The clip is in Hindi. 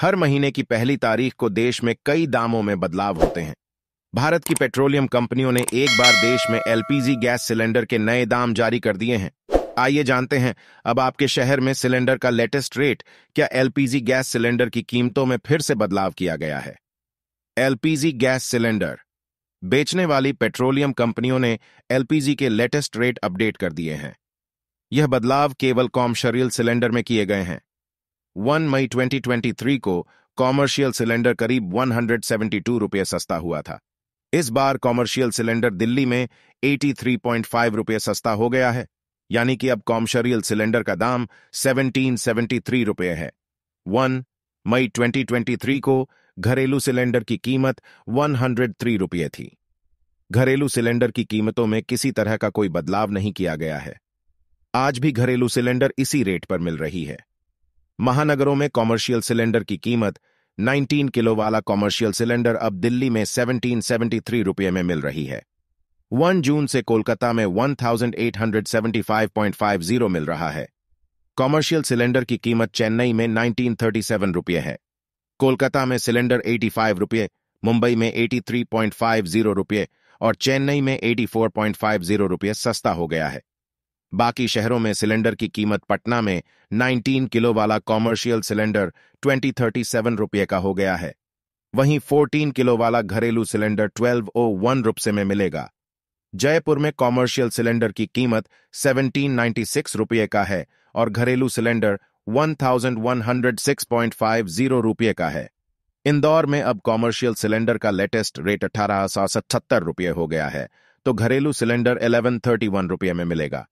हर महीने की पहली तारीख को देश में कई दामों में बदलाव होते हैं भारत की पेट्रोलियम कंपनियों ने एक बार देश में एलपीजी गैस सिलेंडर के नए दाम जारी कर दिए हैं आइए जानते हैं अब आपके शहर में सिलेंडर का लेटेस्ट रेट क्या एलपीजी गैस सिलेंडर की कीमतों में फिर से बदलाव किया गया है एलपीजी गैस सिलेंडर बेचने वाली पेट्रोलियम कंपनियों ने एलपीजी के लेटेस्ट रेट अपडेट कर दिए हैं यह बदलाव केवल कॉमशरियल सिलेंडर में किए गए हैं 1 मई 2023 को कॉमर्शियल सिलेंडर करीब 172 रुपये सस्ता हुआ था इस बार कॉमर्शियल सिलेंडर दिल्ली में 83.5 रुपये सस्ता हो गया है यानी कि अब कॉमर्शियल सिलेंडर का दाम 1773 रुपये है 1 मई 2023 को घरेलू सिलेंडर की कीमत 103 रुपये थी घरेलू सिलेंडर की कीमतों में किसी तरह का कोई बदलाव नहीं किया गया है आज भी घरेलू सिलेंडर इसी रेट पर मिल रही है महानगरों में कॉमर्शियल सिलेंडर की कीमत 19 किलो वाला कॉमर्शियल सिलेंडर अब दिल्ली में 1773 रुपये में मिल रही है 1 जून से कोलकाता में 1875.50 मिल रहा है कॉमर्शियल सिलेंडर की कीमत चेन्नई में 1937 रुपये है कोलकाता में सिलेंडर 85 रुपये मुंबई में 83.50 रुपये और चेन्नई में 84.50 रुपये सस्ता हो गया है बाकी शहरों में सिलेंडर की कीमत पटना में 19 किलो वाला कॉमर्शियल सिलेंडर 2037 रुपये का हो गया है वहीं 14 किलो वाला घरेलू सिलेंडर 1201 रुपये में मिलेगा जयपुर में कॉमर्शियल सिलेंडर की कीमत 1796 रुपये का है और घरेलू सिलेंडर 1106.50 रुपये का है इंदौर में अब कॉमर्शियल सिलेंडर का लेटेस्ट रेट अठारह रुपये हो गया है तो घरेलू सिलेंडर 1131 रुपये में मिलेगा